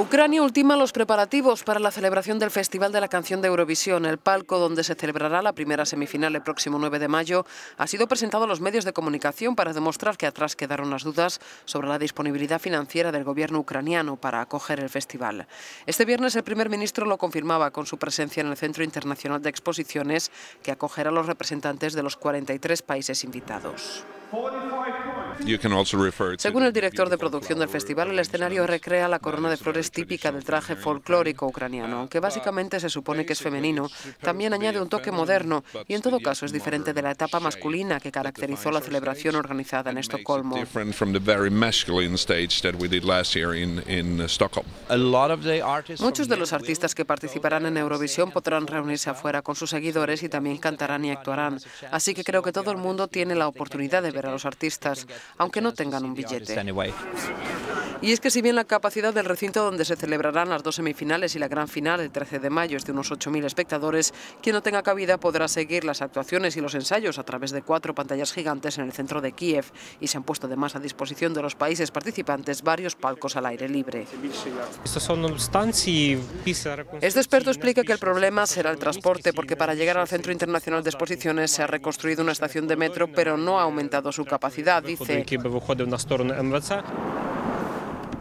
Ucrania ultima los preparativos para la celebración del Festival de la Canción de Eurovisión. El palco donde se celebrará la primera semifinal el próximo 9 de mayo ha sido presentado a los medios de comunicación para demostrar que atrás quedaron las dudas sobre la disponibilidad financiera del gobierno ucraniano para acoger el festival. Este viernes el primer ministro lo confirmaba con su presencia en el Centro Internacional de Exposiciones que acogerá a los representantes de los 43 países invitados. Según el director de producción del festival, el escenario recrea la corona de flores típica del traje folclórico ucraniano, que básicamente se supone que es femenino, también añade un toque moderno y en todo caso es diferente de la etapa masculina que caracterizó la celebración organizada en Estocolmo. Uh, Muchos de los artistas que participarán en Eurovisión podrán reunirse afuera con sus seguidores y también cantarán y actuarán, así que creo que todo el mundo tiene la oportunidad de a los artistas, aunque no tengan un billete. Y es que si bien la capacidad del recinto donde se celebrarán las dos semifinales y la gran final el 13 de mayo es de unos 8.000 espectadores, quien no tenga cabida podrá seguir las actuaciones y los ensayos a través de cuatro pantallas gigantes en el centro de Kiev y se han puesto además a disposición de los países participantes varios palcos al aire libre. Este experto explica que el problema será el transporte porque para llegar al Centro Internacional de Exposiciones se ha reconstruido una estación de metro pero no ha aumentado su capacidad, dice.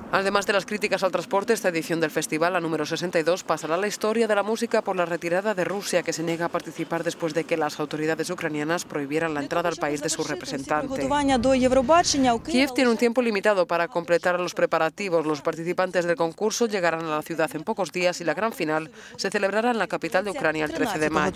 Además de las críticas al transporte, esta edición del festival, la número 62, pasará a la historia de la música por la retirada de Rusia, que se niega a participar después de que las autoridades ucranianas prohibieran la entrada al país de su representante. Kiev tiene un tiempo limitado para completar los preparativos. Los participantes del concurso llegarán a la ciudad en pocos días y la gran final se celebrará en la capital de Ucrania el 13 de mayo.